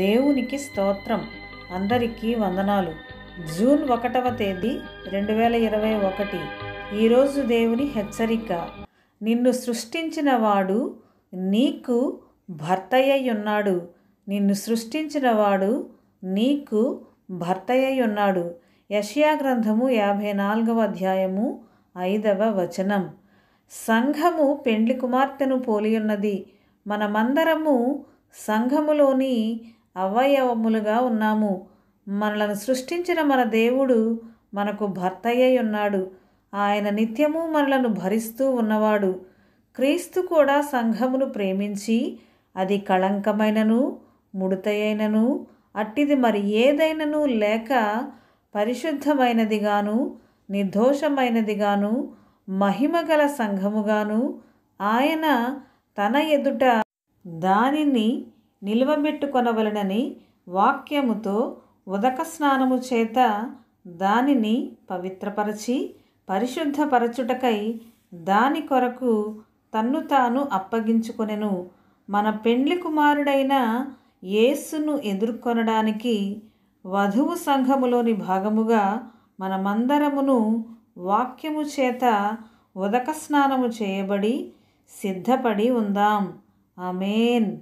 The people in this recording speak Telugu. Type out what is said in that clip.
దేవునికి స్తోత్రం అందరికీ వందనాలు జూన్ ఒకటవ తేదీ రెండు వేల ఇరవై ఒకటి ఈరోజు దేవుని హెచ్చరిక నిన్ను సృష్టించిన వాడు నీకు ఉన్నాడు నిన్ను సృష్టించిన వాడు నీకు ఉన్నాడు యషియా గ్రంథము యాభై నాలుగవ అధ్యాయము ఐదవ వచనం సంఘము పెండ్లి కుమార్తెను పోలియున్నది మనమందరము సంఘములోని అవయవములుగా ఉన్నాము మనలను సృష్టించిన మన దేవుడు మనకు భర్తయ్యై ఉన్నాడు ఆయన నిత్యము మనలను భరిస్తూ ఉన్నవాడు క్రీస్తు కూడా సంఘమును ప్రేమించి అది కళంకమైనను ముడతయైనను అట్టిది మరి ఏదైనను లేక పరిశుద్ధమైనదిగాను నిర్దోషమైనదిగాను మహిమగల సంఘముగాను ఆయన తన ఎదుట దానిని నిలువబెట్టుకొనవలెనని వాక్యముతో ఉదక స్నానము చేత దానిని పవిత్రపరచి పరిశుద్ధపరచుటకై దాని కొరకు తన్ను తాను అప్పగించుకొనెను మన పెండ్లి కుమారుడైన యేసును ఎదుర్కొనడానికి వధువు సంఘములోని భాగముగా మనమందరమును వాక్యము చేత ఉదక స్నానము చేయబడి సిద్ధపడి ఉందాం ఆమెన్